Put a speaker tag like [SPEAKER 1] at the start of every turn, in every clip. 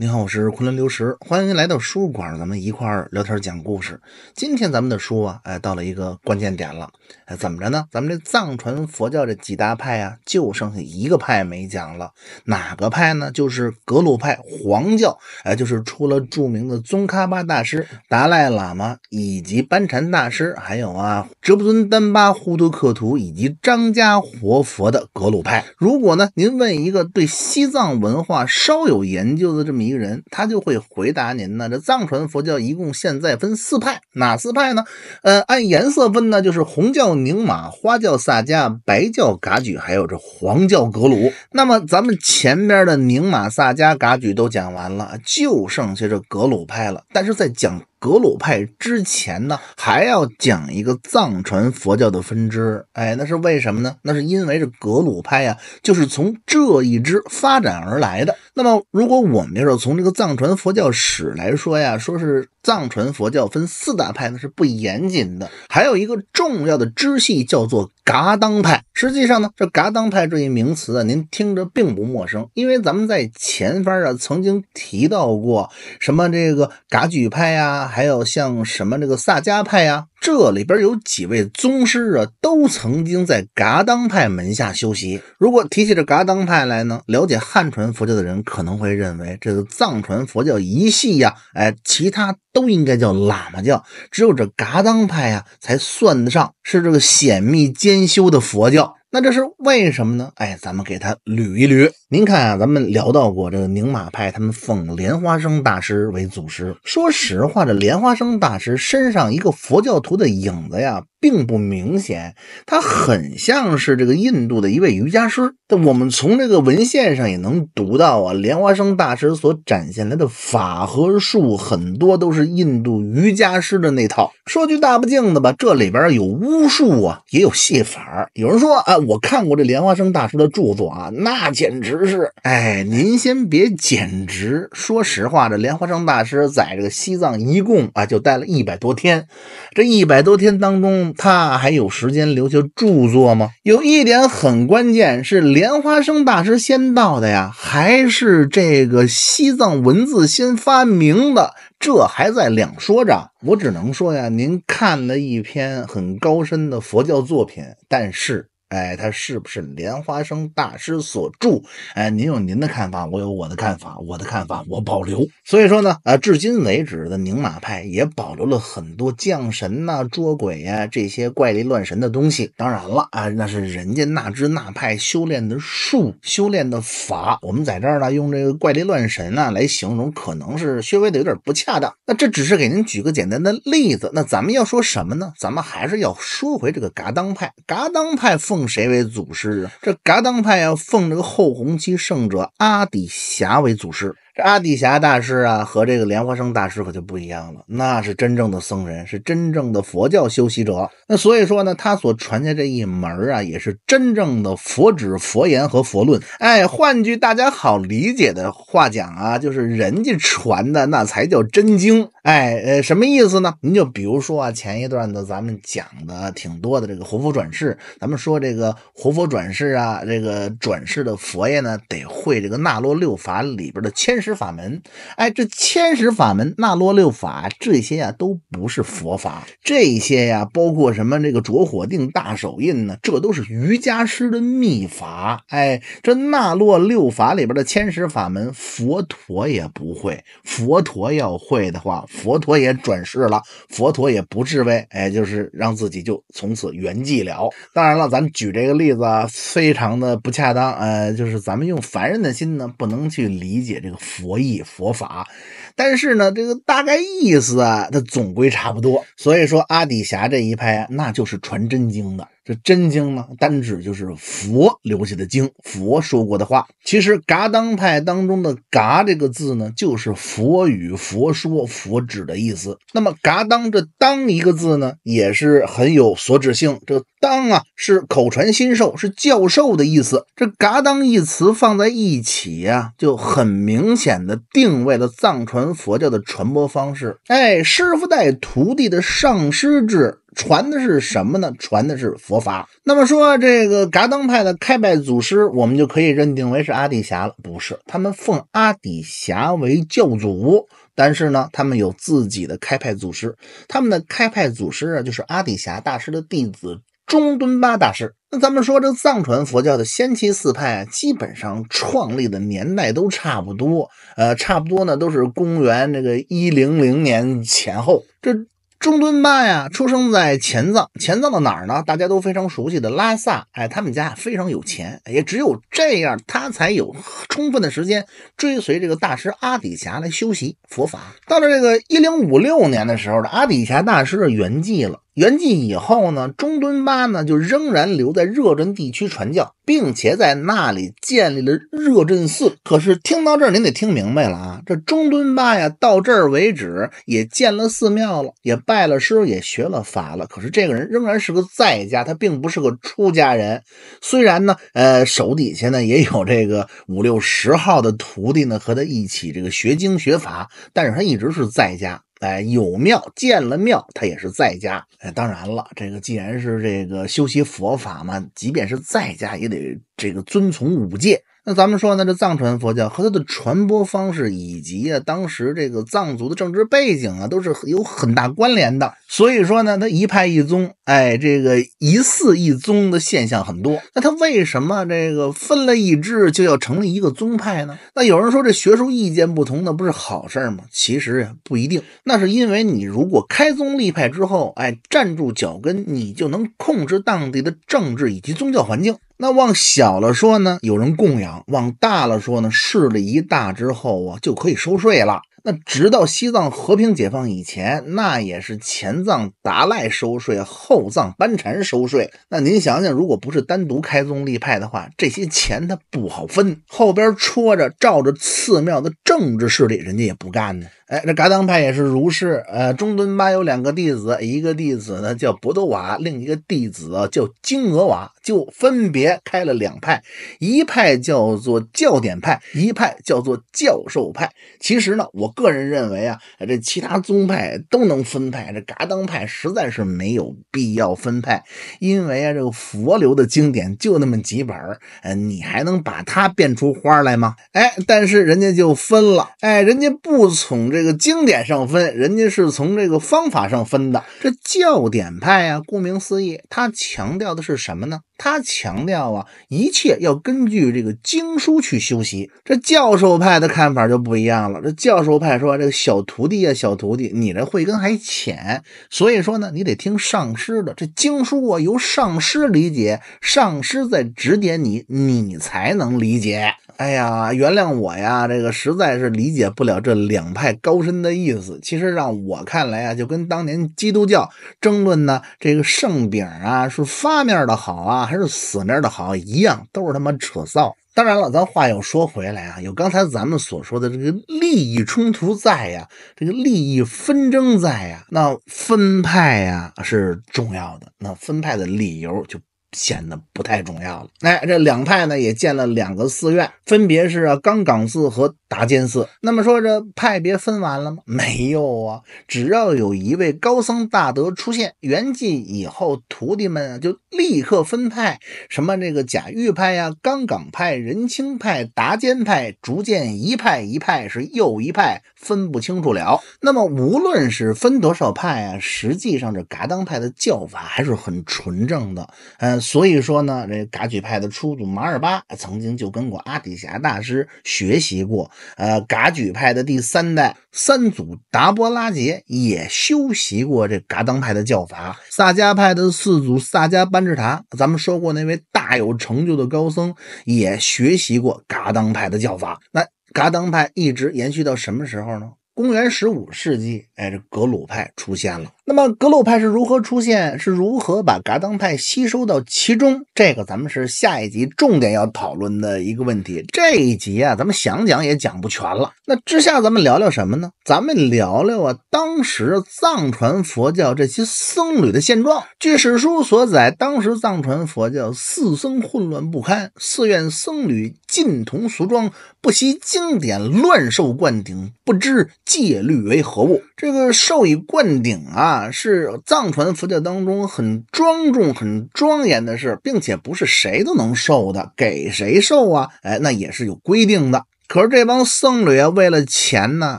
[SPEAKER 1] 您好，我是昆仑流石，欢迎您来到书馆，咱们一块儿聊天讲故事。今天咱们的书啊，哎，到了一个关键点了，哎，怎么着呢？咱们这藏传佛教这几大派啊，就剩下一个派没讲了，哪个派呢？就是格鲁派，黄教，哎，就是出了著名的宗喀巴大师、达赖喇嘛以及班禅大师，还有啊，哲布尊丹巴、呼图克图以及张家活佛的格鲁派。如果呢，您问一个对西藏文化稍有研究的这么一。一个人，他就会回答您呢。这藏传佛教一共现在分四派，哪四派呢？呃，按颜色分呢，就是红教宁玛、花教萨迦、白教噶举，还有这黄教格鲁。那么咱们前边的宁玛、萨迦、噶举都讲完了，就剩下这格鲁派了。但是在讲。格鲁派之前呢，还要讲一个藏传佛教的分支，哎，那是为什么呢？那是因为这格鲁派呀，就是从这一支发展而来的。那么，如果我们要是从这个藏传佛教史来说呀，说是藏传佛教分四大派，那是不严谨的。还有一个重要的支系叫做。噶当派，实际上呢，这噶当派这一名词啊，您听着并不陌生，因为咱们在前方啊曾经提到过什么这个噶举派呀，还有像什么这个萨迦派呀。这里边有几位宗师啊，都曾经在噶当派门下修习。如果提起这噶当派来呢，了解汉传佛教的人可能会认为这个藏传佛教一系呀，哎，其他都应该叫喇嘛教，只有这噶当派呀才算得上是这个显密兼修的佛教。那这是为什么呢？哎，咱们给他捋一捋。您看啊，咱们聊到过这个宁马派，他们奉莲花生大师为祖师。说实话，这莲花生大师身上一个佛教徒的影子呀。并不明显，他很像是这个印度的一位瑜伽师。但我们从这个文献上也能读到啊，莲花生大师所展现来的法和术，很多都是印度瑜伽师的那套。说句大不敬的吧，这里边有巫术啊，也有戏法。有人说啊，我看过这莲花生大师的著作啊，那简直是……哎，您先别“简直”。说实话，这莲花生大师在这个西藏一共啊就待了一百多天，这一百多天当中。他还有时间留下著作吗？有一点很关键，是莲花生大师先到的呀，还是这个西藏文字先发明的？这还在两说着。我只能说呀，您看了一篇很高深的佛教作品，但是。哎，它是不是莲花生大师所著？哎，您有您的看法，我有我的看法，我的看法我保留。所以说呢，啊，至今为止的宁玛派也保留了很多降神呐、捉鬼呀这些怪力乱神的东西。当然了，啊，那是人家那支那派修炼的术、修炼的法。我们在这儿呢，用这个怪力乱神啊来形容，可能是稍微的有点不恰当。那这只是给您举个简单的例子。那咱们要说什么呢？咱们还是要说回这个噶当派。噶当派奉奉谁为祖师啊？这噶当派啊，奉这个后弘期圣者阿底峡为祖师。这阿底峡大师啊，和这个莲花生大师可就不一样了，那是真正的僧人，是真正的佛教修习者。那所以说呢，他所传下这一门啊，也是真正的佛指、佛言和佛论。哎，换句大家好理解的话讲啊，就是人家传的那才叫真经。哎，呃，什么意思呢？您就比如说啊，前一段的咱们讲的挺多的这个活佛转世，咱们说这个活佛转世啊，这个转世的佛爷呢，得会这个纳罗六法里边的千石法门。哎，这千石法门、纳罗六法这些啊，都不是佛法，这些呀，包括什么这个着火定、大手印呢，这都是瑜伽师的秘法。哎，这纳罗六法里边的千石法门，佛陀也不会，佛陀要会的话。佛陀也转世了，佛陀也不智慧，哎，就是让自己就从此圆寂了。当然了，咱举这个例子啊，非常的不恰当，呃，就是咱们用凡人的心呢，不能去理解这个佛意佛法。但是呢，这个大概意思啊，它总归差不多。所以说，阿底峡这一派啊，那就是传真经的。这真经呢，单指就是佛留下的经，佛说过的话。其实噶当派当中的“噶”这个字呢，就是佛语，佛说佛。指的意思，那么嘎当这当一个字呢，也是很有所指性。这当啊是口传心授，是教授的意思。这嘎当一词放在一起啊，就很明显的定位了藏传佛教的传播方式。哎，师傅带徒弟的上师制。传的是什么呢？传的是佛法。那么说，这个噶当派的开派祖师，我们就可以认定为是阿底峡了。不是，他们奉阿底峡为教祖，但是呢，他们有自己的开派祖师。他们的开派祖师啊，就是阿底峡大师的弟子中敦巴大师。那咱们说，这藏传佛教的先期四派啊，基本上创立的年代都差不多，呃，差不多呢，都是公元这个一零零年前后。这。中敦巴呀，出生在前藏，前藏的哪儿呢？大家都非常熟悉的拉萨。哎，他们家非常有钱，也只有这样，他才有充分的时间追随这个大师阿底峡来修习佛法。到了这个一零五六年的时候呢，阿底峡大师圆寂了。元寂以后呢，中敦巴呢就仍然留在热镇地区传教，并且在那里建立了热镇寺。可是听到这儿，您得听明白了啊，这中敦巴呀，到这儿为止也建了寺庙了，也拜了师，也学了法了。可是这个人仍然是个在家，他并不是个出家人。虽然呢，呃，手底下呢也有这个五六十号的徒弟呢，和他一起这个学经学法，但是他一直是在家。哎，有庙建了庙，他也是在家。哎，当然了，这个既然是这个修习佛法嘛，即便是在家，也得这个遵从五戒。那咱们说呢，这藏传佛教和它的传播方式以及啊，当时这个藏族的政治背景啊，都是有很大关联的。所以说呢，它一派一宗，哎，这个一寺一宗的现象很多。那它为什么这个分了一支就要成立一个宗派呢？那有人说这学术意见不同，那不是好事吗？其实也不一定。那是因为你如果开宗立派之后，哎，站住脚跟，你就能控制当地的政治以及宗教环境。那往小了说呢，有人供养；往大了说呢，势力一大之后啊，就可以收税了。那直到西藏和平解放以前，那也是前藏达赖收税，后藏班禅收税。那您想想，如果不是单独开宗立派的话，这些钱它不好分，后边戳着照着寺庙的政治势力，人家也不干呢。哎，这噶当派也是如是。呃，中敦巴有两个弟子，一个弟子呢叫博多瓦，另一个弟子叫金额瓦，就分别开了两派，一派叫做教典派，一派叫做教授派。其实呢，我个人认为啊，这其他宗派都能分派，这噶当派实在是没有必要分派，因为啊，这个佛流的经典就那么几本呃，你还能把它变出花来吗？哎，但是人家就分了，哎，人家不从这。这个经典上分，人家是从这个方法上分的。这教点派啊，顾名思义，他强调的是什么呢？他强调啊，一切要根据这个经书去修习。这教授派的看法就不一样了。这教授派说：“这个小徒弟啊，小徒弟，你这慧根还浅，所以说呢，你得听上师的。这经书啊，由上师理解，上师在指点你，你才能理解。”哎呀，原谅我呀，这个实在是理解不了这两派高深的意思。其实让我看来啊，就跟当年基督教争论呢，这个圣饼啊是发面的好啊。还是死那的好，一样都是他妈扯臊。当然了，咱话又说回来啊，有刚才咱们所说的这个利益冲突在呀，这个利益纷争在呀，那分派呀是重要的，那分派的理由就显得不太重要了。哎，这两派呢也建了两个寺院，分别是啊刚岗寺和。达坚寺，那么说这派别分完了吗？没有啊，只要有一位高僧大德出现圆寂以后，徒弟们啊就立刻分派什么这个贾玉派呀、冈岗派、仁青派、达坚派，逐渐一派一派是又一派分不清楚了。那么无论是分多少派啊，实际上这噶当派的叫法还是很纯正的。呃，所以说呢，这噶举派的初祖马尔巴曾经就跟过阿底峡大师学习过。呃，噶举派的第三代三祖达波拉杰也修习过这噶当派的教法，萨迦派的四祖萨迦班智达，咱们说过那位大有成就的高僧也学习过噶当派的教法。那噶当派一直延续到什么时候呢？公元十五世纪，哎，这格鲁派出现了。那么格鲁派是如何出现？是如何把噶当派吸收到其中？这个咱们是下一集重点要讨论的一个问题。这一集啊，咱们想讲也讲不全了。那之下咱们聊聊什么呢？咱们聊聊啊，当时藏传佛教这些僧侣的现状。据史书所载，当时藏传佛教四僧混乱不堪，寺院僧侣尽同俗装，不习经典，乱受灌顶，不知。戒律为何物？这个授以灌顶啊，是藏传佛教当中很庄重、很庄严的事，并且不是谁都能受的。给谁受啊？哎，那也是有规定的。可是这帮僧侣啊，为了钱呢，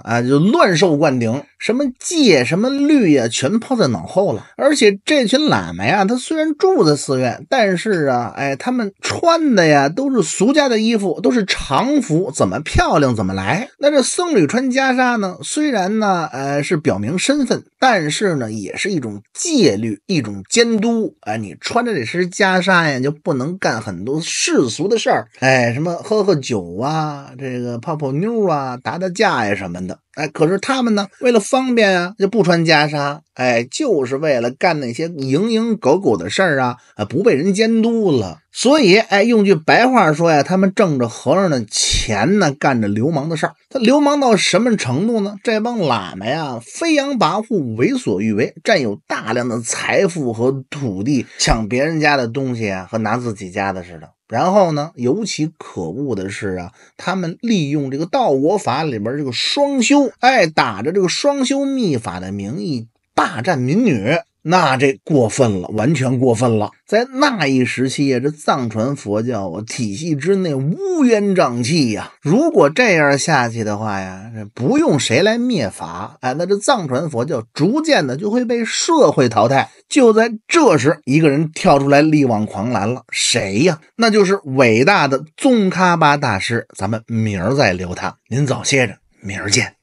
[SPEAKER 1] 啊，就乱授灌顶。什么戒什么律呀，全抛在脑后了。而且这群喇嘛呀，他虽然住在寺院，但是啊，哎，他们穿的呀都是俗家的衣服，都是常服，怎么漂亮怎么来。那这僧侣穿袈裟呢，虽然呢，呃，是表明身份，但是呢，也是一种戒律，一种监督。哎，你穿着这身袈裟呀，就不能干很多世俗的事儿。哎，什么喝喝酒啊，这个泡泡妞啊，打打架呀什么的。哎，可是他们呢，为了方便啊，就不穿袈裟，哎，就是为了干那些蝇营狗苟的事儿啊，不被人监督了。所以，哎，用句白话说呀，他们挣着和尚的钱。钱呢，干着流氓的事儿。他流氓到什么程度呢？这帮喇嘛呀，飞扬跋扈，为所欲为，占有大量的财富和土地，抢别人家的东西啊，和拿自己家的似的。然后呢，尤其可恶的是啊，他们利用这个道国法里边这个双修，哎，打着这个双修秘法的名义，霸占民女。那这过分了，完全过分了。在那一时期呀，这藏传佛教啊体系之内乌烟瘴气呀。如果这样下去的话呀，这不用谁来灭法，哎，那这藏传佛教逐渐的就会被社会淘汰。就在这时，一个人跳出来力挽狂澜了，谁呀？那就是伟大的宗喀巴大师。咱们明儿再聊他，您早歇着，明儿见。